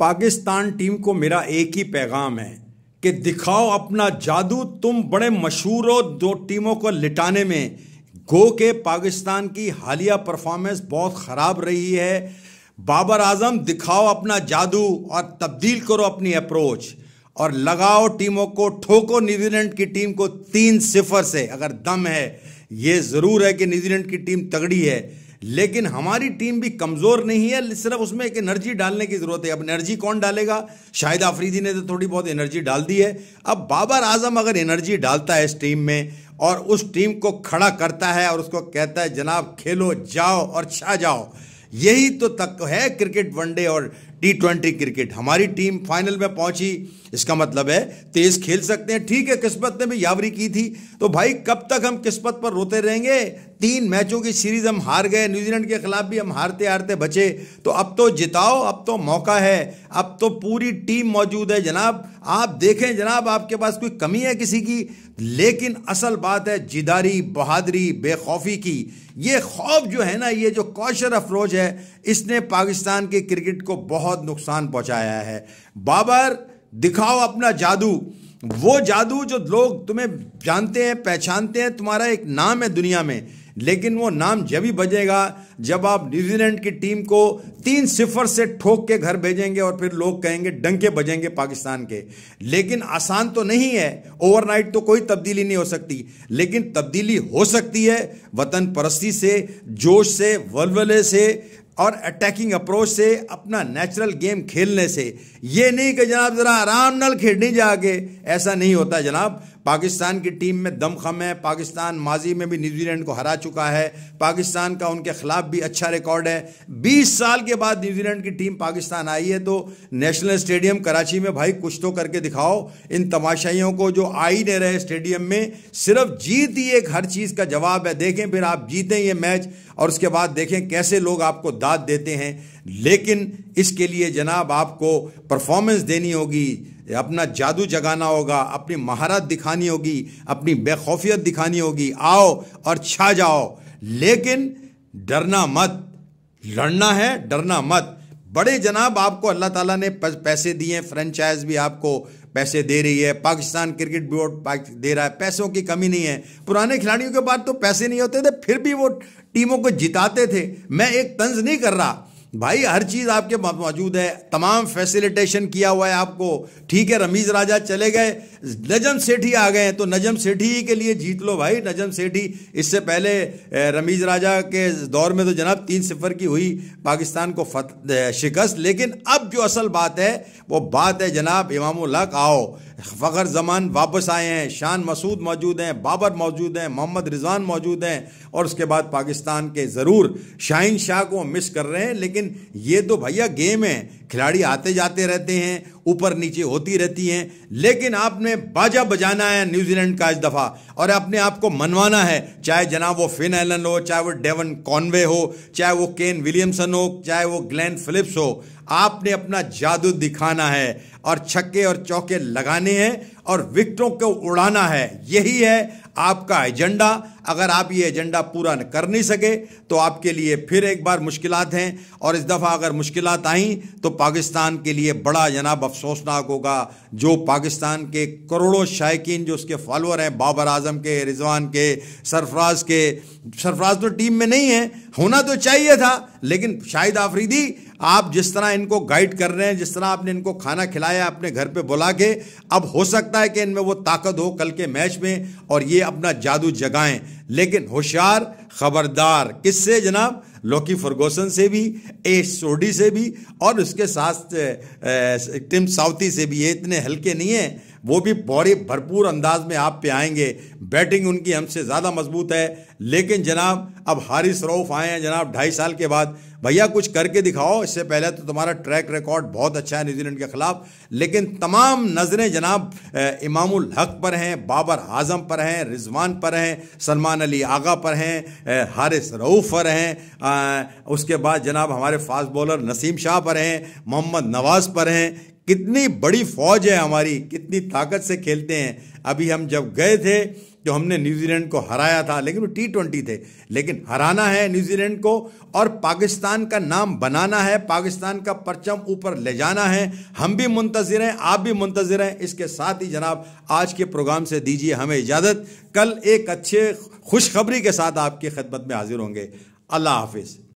Pakistan team को मेरा एक ही पैगाम है कि दिखाओ अपना जादू तुम बड़े मशहूर हो दो टीमों को लिटाने में गो के पाकिस्तान की हालिया परफॉर्मेंस बहुत ख़राब रही है बाबर आजम दिखाओ अपना जादू और तब्दील करो अपनी अप्रोच और लगाओ टीमों को ठोको न्यूजीलैंड की टीम को तीन सिफर से अगर दम है ये ज़रूर है कि न्यूजीलैंड की टीम तगड़ी है लेकिन हमारी टीम भी कमज़ोर नहीं है सिर्फ उसमें एक एनर्जी डालने की ज़रूरत है अब एनर्जी कौन डालेगा शाहिद आफरीदी ने तो थोड़ी बहुत एनर्जी डाल दी है अब बाबर आजम अगर एनर्जी डालता है इस टीम में और उस टीम को खड़ा करता है और उसको कहता है जनाब खेलो जाओ और छा जाओ यही तो तक है क्रिकेट वनडे और टी ट्वेंटी क्रिकेट हमारी टीम फाइनल में पहुंची इसका मतलब है तेज खेल सकते हैं ठीक है किस्मत ने भी यावरी की थी तो भाई कब तक हम किस्मत पर रोते रहेंगे तीन मैचों की सीरीज हम हार गए न्यूजीलैंड के खिलाफ भी हम हारते हारते बचे तो अब तो जिताओ अब तो मौका है अब तो पूरी टीम मौजूद है जनाब आप देखें जनाब आपके पास कोई कमी है किसी की लेकिन असल बात है जिदारी बहादरी बेखौफी की ये खौफ जो है ना ये जो कौशर अफरोज है इसने पाकिस्तान के क्रिकेट को बहुत बहुत नुकसान पहुंचाया है बाबर दिखाओ अपना जादू वो जादू जो लोग तुम्हें जानते हैं पहचानते हैं तुम्हारा एक नाम है दुनिया में लेकिन वो नाम जब ही बजेगा जब आप न्यूजीलैंड की टीम को तीन सिफर से ठोक के घर भेजेंगे और फिर लोग कहेंगे डंके बजेंगे पाकिस्तान के लेकिन आसान तो नहीं है ओवरनाइट तो कोई तब्दीली नहीं हो सकती लेकिन तब्दीली हो सकती है वतन परस्ती से जोश से वलवले से और अटैकिंग अप्रोच से अपना नेचुरल गेम खेलने से ये नहीं कि जनाब ज़रा आराम नाल खेलने जाके ऐसा नहीं होता जनाब पाकिस्तान की टीम में दमखम है पाकिस्तान माजी में भी न्यूजीलैंड को हरा चुका है पाकिस्तान का उनके खिलाफ भी अच्छा रिकॉर्ड है बीस साल के बाद न्यूजीलैंड की टीम पाकिस्तान आई है तो नेशनल स्टेडियम कराची में भाई कुछ तो करके दिखाओ इन तमाशाइयों को जो आ ही नहीं रहे स्टेडियम में सिर्फ जीत ही एक हर चीज़ का जवाब है देखें फिर आप जीतें ये मैच और उसके बाद देखें कैसे लोग आपको दाद देते हैं लेकिन इसके लिए जनाब आपको परफॉर्मेंस देनी होगी अपना जादू जगाना होगा अपनी महारत दिखानी होगी अपनी बेखौफियत दिखानी होगी आओ और छा जाओ लेकिन डरना मत लड़ना है डरना मत बड़े जनाब आपको अल्लाह ताला ने पैसे दिए फ्रेंचाइज भी आपको पैसे दे रही है पाकिस्तान क्रिकेट बोर्ड दे रहा है पैसों की कमी नहीं है पुराने खिलाड़ियों के बाद तो पैसे नहीं होते थे फिर भी वो टीमों को जिताते थे मैं एक तंज नहीं कर रहा भाई हर चीज़ आपके मौजूद है तमाम फैसिलिटेशन किया हुआ है आपको ठीक है रमीज राजा चले गए नजम सेठी आ गए तो नजम सेठी के लिए जीत लो भाई नजम सेठी इससे पहले रमीज राजा के दौर में तो जनाब तीन सिफर की हुई पाकिस्तान को शिकस्त लेकिन अब जो असल बात है वो बात है जनाब इमाम आओ फ़खर जमान वापस आए हैं शान मसूद मौजूद हैं बाबर मौजूद हैं मोहम्मद रिजवान मौजूद हैं और उसके बाद पाकिस्तान के ज़रूर शाहिन शाह को मिस कर रहे हैं लेकिन लेकिन ये तो भैया गेम है खिलाड़ी आते जाते रहते हैं ऊपर नीचे होती रहती हैं लेकिन आपने बाजा बजाना है न्यूजीलैंड का इस दफ़ा और अपने आप को मनवाना है चाहे जनाब वो फिन एलन हो चाहे वो डेवन कॉनवे हो चाहे वो केन विलियमसन हो चाहे वो ग्लैन फिलिप्स हो आपने अपना जादू दिखाना है और छक्के और चौके लगाने हैं और विकटों को उड़ाना है यही है आपका एजेंडा अगर आप ये एजेंडा पूरा कर नहीं सके तो आपके लिए फिर एक बार मुश्किलात हैं और इस दफ़ा अगर मुश्किलात आई तो पाकिस्तान के लिए बड़ा जनाब अफसोसनाक होगा जो पाकिस्तान के करोड़ों शायकीन जो उसके फॉलोअर हैं बाबर आजम के रिजवान के सरफराज के सरफराज तो टीम में नहीं है होना तो चाहिए था लेकिन शाहिद आफरीदी आप जिस तरह इनको गाइड कर रहे हैं जिस तरह आपने इनको खाना खिलाया अपने घर पे बुला के अब हो सकता है कि इनमें वो ताकत हो कल के मैच में और ये अपना जादू जगाएं लेकिन होशियार खबरदार किससे जनाब लोकी फर्गोसन से भी ए सोडी से भी और उसके साथ टिम साउथी से भी ये इतने हल्के नहीं हैं वो भी बड़े भरपूर अंदाज में आप पे आएंगे बैटिंग उनकी हमसे ज़्यादा मजबूत है लेकिन जनाब अब हारिस रऊफ आए हैं जनाब ढाई साल के बाद भैया कुछ करके दिखाओ इससे पहले तो तुम्हारा ट्रैक रिकॉर्ड बहुत अच्छा है न्यूजीलैंड के खिलाफ लेकिन तमाम नज़रें जनाब इमामुल हक पर हैं बाबर आजम पर हैं रिजवान पर हैं सलमान अली आगा पर हैं हारिस रऊफ़ पर हैं उसके बाद जनाब हमारे फास्ट बॉलर नसीम शाह पर हैं मोहम्मद नवाज़ पर हैं कितनी बड़ी फौज है हमारी कितनी ताकत से खेलते हैं अभी हम जब गए थे जो तो हमने न्यूजीलैंड को हराया था लेकिन वो टी ट्वेंटी थे लेकिन हराना है न्यूजीलैंड को और पाकिस्तान का नाम बनाना है पाकिस्तान का परचम ऊपर ले जाना है हम भी मुंतजर हैं आप भी मुंतजर हैं इसके साथ ही जनाब आज के प्रोग्राम से दीजिए हमें इजाज़त कल एक अच्छे खुशखबरी के साथ आपकी खदमत में हाजिर होंगे अल्लाह हाफिज़